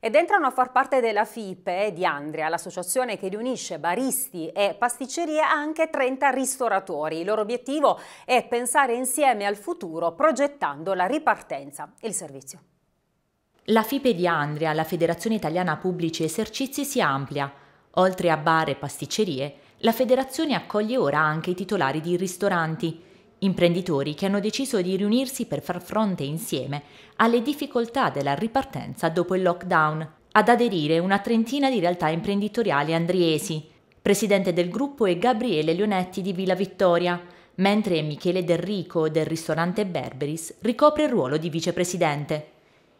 ed entrano a far parte della FIPE eh, di Andria, l'associazione che riunisce baristi e pasticcerie anche 30 ristoratori. Il loro obiettivo è pensare insieme al futuro progettando la ripartenza. Il servizio. La FIPE di Andria, la Federazione Italiana Pubblici Esercizi, si amplia. Oltre a bar e pasticcerie, la federazione accoglie ora anche i titolari di ristoranti imprenditori che hanno deciso di riunirsi per far fronte insieme alle difficoltà della ripartenza dopo il lockdown, ad aderire una trentina di realtà imprenditoriali andriesi. Presidente del gruppo è Gabriele Leonetti di Villa Vittoria, mentre Michele Del Rico del ristorante Berberis ricopre il ruolo di vicepresidente.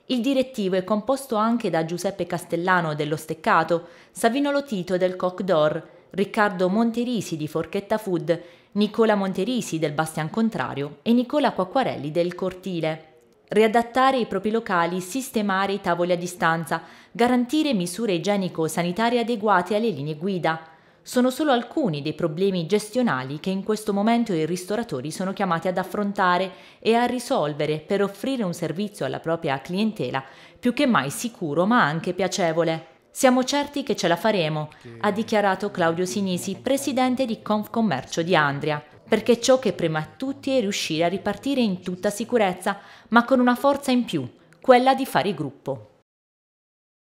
Il direttivo è composto anche da Giuseppe Castellano dello Steccato, Savino Lotito del Coq d'Or, Riccardo Monterisi di Forchetta Food, Nicola Monterisi del Bastian Contrario e Nicola Quacquarelli del Cortile. Riadattare i propri locali, sistemare i tavoli a distanza, garantire misure igienico-sanitarie adeguate alle linee guida. Sono solo alcuni dei problemi gestionali che in questo momento i ristoratori sono chiamati ad affrontare e a risolvere per offrire un servizio alla propria clientela più che mai sicuro ma anche piacevole. Siamo certi che ce la faremo, ha dichiarato Claudio Sinisi, presidente di Confcommercio di Andria, perché ciò che preme a tutti è riuscire a ripartire in tutta sicurezza, ma con una forza in più, quella di fare gruppo.